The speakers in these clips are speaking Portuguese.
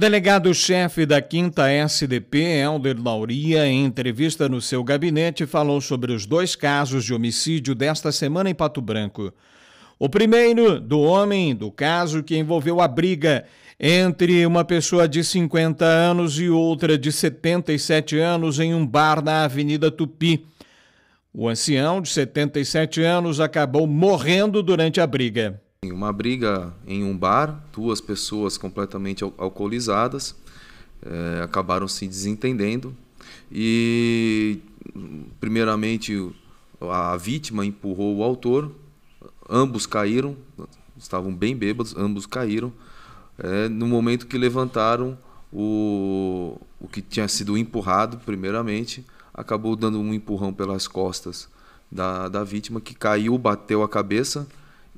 delegado-chefe da 5 SDP, Helder Lauria, em entrevista no seu gabinete, falou sobre os dois casos de homicídio desta semana em Pato Branco. O primeiro, do homem do caso que envolveu a briga entre uma pessoa de 50 anos e outra de 77 anos em um bar na Avenida Tupi. O ancião, de 77 anos, acabou morrendo durante a briga. Uma briga em um bar, duas pessoas completamente alcoolizadas é, acabaram se desentendendo e, primeiramente, a vítima empurrou o autor, ambos caíram, estavam bem bêbados, ambos caíram. É, no momento que levantaram, o, o que tinha sido empurrado, primeiramente, acabou dando um empurrão pelas costas da, da vítima, que caiu, bateu a cabeça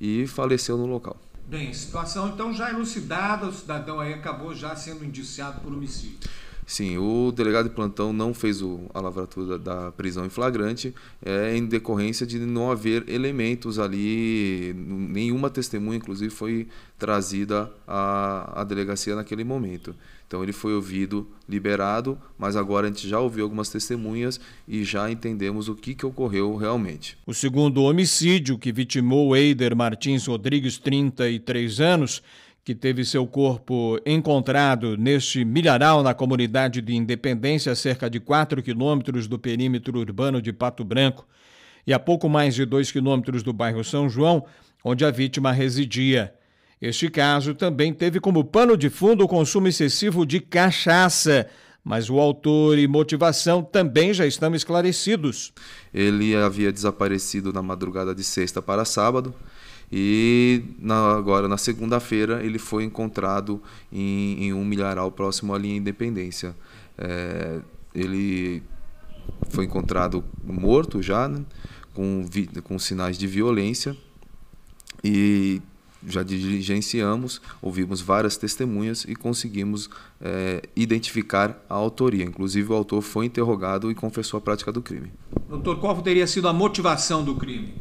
e faleceu no local. Bem, situação então já elucidada, o cidadão aí acabou já sendo indiciado por homicídio. Sim, o delegado de plantão não fez o, a lavratura da, da prisão em flagrante é, em decorrência de não haver elementos ali, nenhuma testemunha, inclusive, foi trazida à, à delegacia naquele momento. Então ele foi ouvido, liberado, mas agora a gente já ouviu algumas testemunhas e já entendemos o que, que ocorreu realmente. O segundo homicídio que vitimou Eider Martins Rodrigues, 33 anos, que teve seu corpo encontrado neste milharal na comunidade de Independência, cerca de 4 quilômetros do perímetro urbano de Pato Branco, e a pouco mais de 2 quilômetros do bairro São João, onde a vítima residia. Este caso também teve como pano de fundo o consumo excessivo de cachaça, mas o autor e motivação também já estão esclarecidos. Ele havia desaparecido na madrugada de sexta para sábado e na, agora, na segunda-feira, ele foi encontrado em, em, um milharal próximo à linha Independência. É, ele foi encontrado morto já, né, com, com sinais de violência. E já diligenciamos, ouvimos várias testemunhas e conseguimos é, identificar a autoria. Inclusive, o autor foi interrogado e confessou a prática do crime. Doutor, qual teria sido a motivação do crime?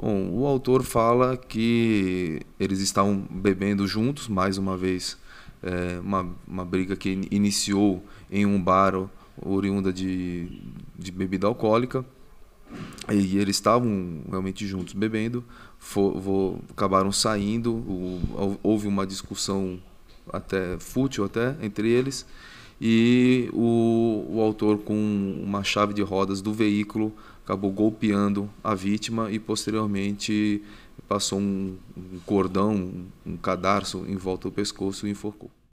Bom, o autor fala que eles estavam bebendo juntos, mais uma vez, é, uma, uma briga que iniciou em um bar oriunda de, de bebida alcoólica. E eles estavam realmente juntos bebendo, for, acabaram saindo, o, houve uma discussão até fútil até entre eles e o, o autor, com uma chave de rodas do veículo, acabou golpeando a vítima e posteriormente passou um, um cordão, um cadarço em volta do pescoço e enforcou.